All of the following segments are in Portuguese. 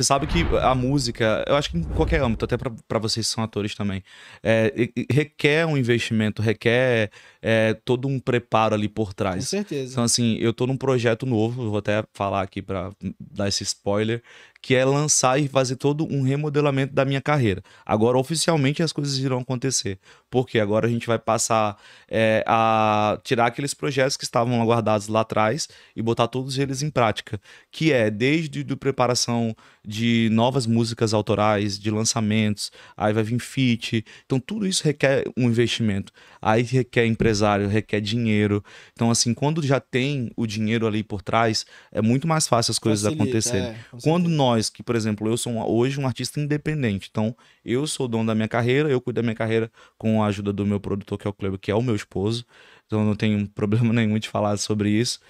Você sabe que a música, eu acho que em qualquer âmbito, até para vocês que são atores também, é, requer um investimento, requer é, todo um preparo ali por trás. Com certeza. Então, assim, eu tô num projeto novo, vou até falar aqui para dar esse spoiler, que é lançar e fazer todo um remodelamento da minha carreira. Agora, oficialmente, as coisas irão acontecer, porque agora a gente vai passar é, a tirar aqueles projetos que estavam aguardados lá atrás e botar todos eles em prática, que é desde a preparação de novas músicas autorais, de lançamentos, aí vai vir fit. Então, tudo isso requer um investimento. Aí requer empresário, requer dinheiro. Então, assim, quando já tem o dinheiro ali por trás, é muito mais fácil as coisas Facilita, acontecerem. É, quando nós nós, que, por exemplo, eu sou hoje um artista independente. Então, eu sou dono da minha carreira, eu cuido da minha carreira com a ajuda do meu produtor, que é o Cleber, que é o meu esposo. Então, não tenho problema nenhum de falar sobre isso.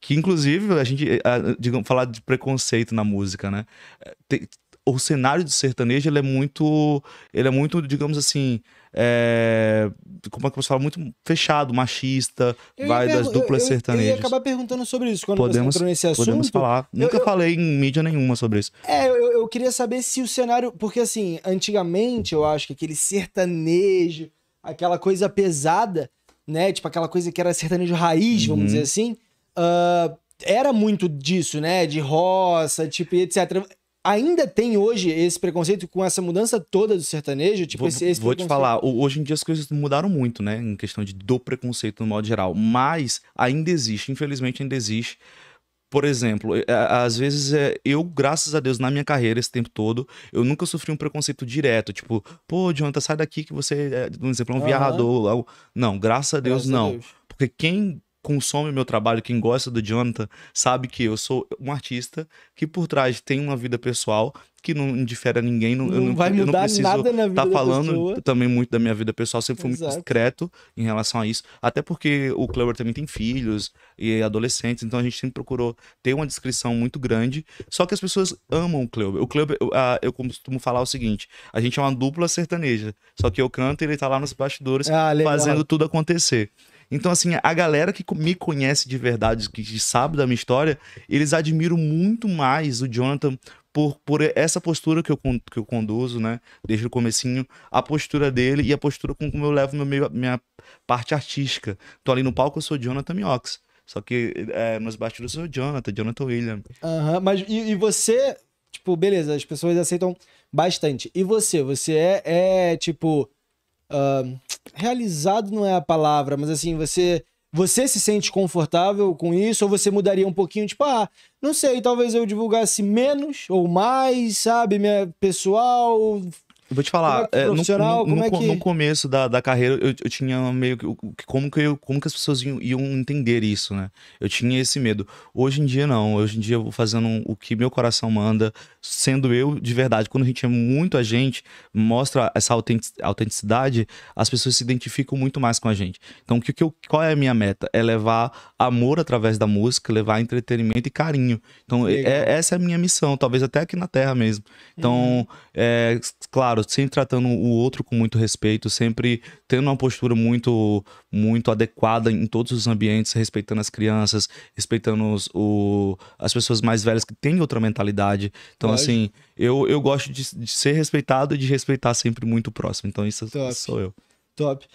Que, inclusive, a gente, a, digamos, falar de preconceito na música, né? É, tem, o cenário do sertanejo, ele é muito, ele é muito, digamos assim, é, como é que você fala? Muito fechado, machista, eu vai das duplas sertanejas. Eu ia acabar perguntando sobre isso quando podemos, você entrou nesse assunto. Podemos falar. Nunca falei em mídia nenhuma sobre isso. É, eu, queria saber se o cenário. Porque, assim, antigamente eu acho que aquele sertanejo, aquela coisa pesada, né? Tipo aquela coisa que era sertanejo raiz, vamos uhum. dizer assim. Uh, era muito disso, né? De roça, tipo, etc ainda tem hoje esse preconceito com essa mudança toda do sertanejo? Tipo, vou, esse, esse vou te falar, hoje em dia as coisas mudaram muito, né? Em questão de, do preconceito no modo geral. Mas ainda existe, infelizmente ainda existe. Por exemplo, é, às vezes é, eu, graças a Deus, na minha carreira esse tempo todo, eu nunca sofri um preconceito direto, tipo, pô, Jonathan, sai daqui que você, por é, exemplo, é um uhum. algo. Não, graças a Deus, graças não. A Deus. Porque quem consome meu trabalho, quem gosta do Jonathan, sabe que eu sou um artista que por trás tem uma vida pessoal que não indifere a ninguém. Não, não eu não, vai mudar eu não preciso nada na tá vida tá falando pessoa. também muito da minha vida pessoal, sempre fui Exato. muito discreto em relação a isso. Até porque o Cleber também tem filhos e adolescentes, então a gente sempre procurou ter uma descrição muito grande. Só que as pessoas amam o Cleber. O Cleber, eu, ah, eu, costumo falar o seguinte: a gente é uma dupla sertaneja. Só que eu canto e ele tá lá nos bastidores ah, fazendo tudo acontecer. Então, assim, a galera que me conhece de verdade, que sabe da minha história, eles admiram muito mais o Jonathan por, por essa postura que eu, que eu conduzo, né? Desde o comecinho, a postura dele e a postura com como eu levo meu, minha parte artística. Tô ali no palco, eu sou Jonathan Miox. Só que é, nos bastidores eu sou Jonathan, Jonathan William. Aham, uhum, mas e, e você, tipo, beleza, as pessoas aceitam bastante. E você? Você é, é tipo, Uh, realizado não é a palavra, mas assim, você. Você se sente confortável com isso ou você mudaria um pouquinho? Tipo, ah, não sei, talvez eu divulgasse menos ou mais, sabe? Minha pessoal, eu vou te falar, é, é profissional, no, no, é que... no, começo da, da carreira, eu, eu tinha meio que. Como que, eu, como que as pessoas iam, iam, entender isso, né? Eu tinha esse medo. Hoje em dia, não. Hoje em dia, eu vou fazendo o que meu coração manda, sendo eu de verdade. Quando a gente é muito a gente, mostra essa autenticidade, as pessoas se identificam muito mais com a gente. Então, que, que eu, qual é a minha meta? É levar amor através da música, levar entretenimento e carinho. Então, é, essa é a minha missão, talvez até aqui na Terra mesmo. Então, uhum. é, claro claro, sempre tratando o outro com muito respeito, sempre tendo uma postura muito, muito adequada em todos os ambientes, respeitando as crianças, respeitando os, o, as pessoas mais velhas que têm outra mentalidade. Então, assim, eu, eu gosto de, de, ser respeitado e de respeitar sempre muito o próximo. Então, isso Top. sou eu. Top.